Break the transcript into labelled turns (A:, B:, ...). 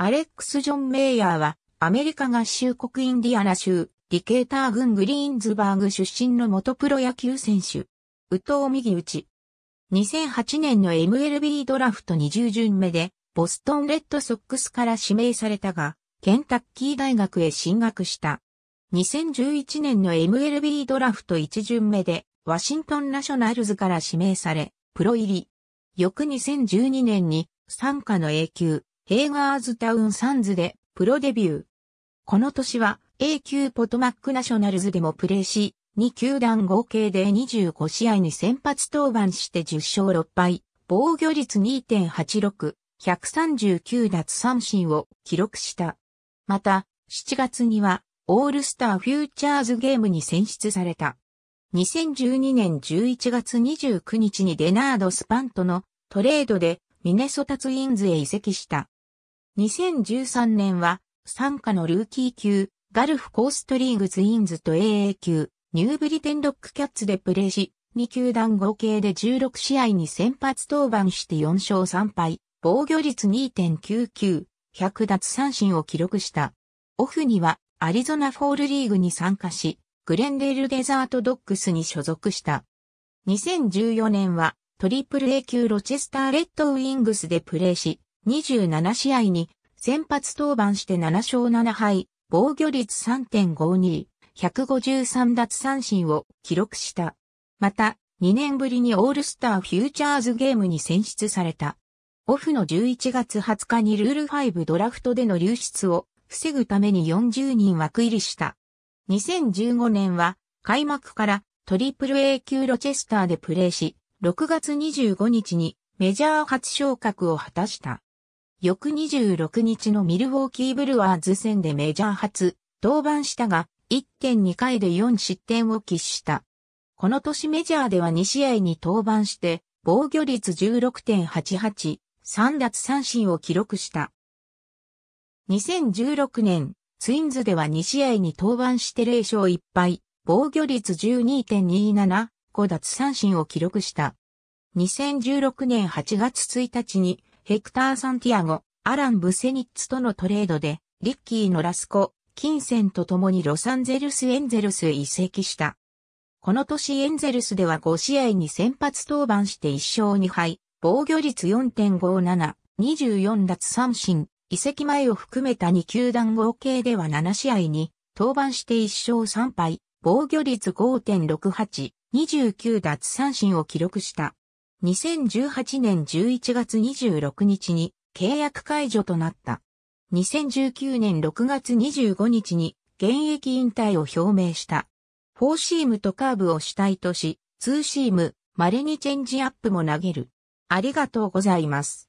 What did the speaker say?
A: アレックス・ジョン・メイヤーは、アメリカ合衆国インディアナ州、ディケーター郡グリーンズバーグ出身の元プロ野球選手。宇藤右打ち。2008年の MLB ドラフト20巡目で、ボストンレッドソックスから指名されたが、ケンタッキー大学へ進学した。2011年の MLB ドラフト1巡目で、ワシントンナショナルズから指名され、プロ入り。翌2012年に、参加の永久、ヘイガーズタウンサンズでプロデビュー。この年は A 級ポトマックナショナルズでもプレーし、2球団合計で25試合に先発登板して10勝6敗、防御率2.86、139奪三振を記録した。また、7月にはオールスターフューチャーズゲームに選出された。2012年11月29日にデナード・スパンとのトレードでミネソタツインズへ移籍した。2013年は、参加のルーキー級、ガルフコーストリーグツインズと AA 級、ニューブリテンロックキャッツでプレーし、2球団合計で16試合に先発登板して4勝3敗、防御率2.99、100奪三振を記録した。オフには、アリゾナフォールリーグに参加し、グレンデールデザートドッグスに所属した。2014年は、トリプル A 級ロチェスターレッドウィングスでプレーし、27試合に先発登板して7勝7敗、防御率3.52、153奪三振を記録した。また、2年ぶりにオールスターフューチャーズゲームに選出された。オフの11月20日にルール5ドラフトでの流出を防ぐために40人枠入りした。2015年は開幕からトリプル A 級ロチェスターでプレーし、6月25日にメジャー初昇格を果たした。翌26日のミルウォーキーブルワーズ戦でメジャー初、登板したが、1.2回で4失点を喫した。この年メジャーでは2試合に登板して、防御率16.88、3奪三振を記録した。2016年、ツインズでは2試合に登板して0勝1敗、防御率12.27、5奪三振を記録した。2016年8月1日にヘクター・サンティアゴ、アラン・ブセニッツとのトレードで、リッキーのラスコ、金銭と共にロサンゼルス・エンゼルスへ移籍した。この年エンゼルスでは5試合に先発登板して1勝2敗、防御率4.57、24奪三振、移籍前を含めた2球団合計では7試合に登板して1勝3敗、防御率5.68、29奪三振を記録した。2018年11月26日に契約解除となった。2019年6月25日に現役引退を表明した。フォーシームとカーブを主体とし、ツーシーム、稀にチェンジアップも投げる。ありがとうございます。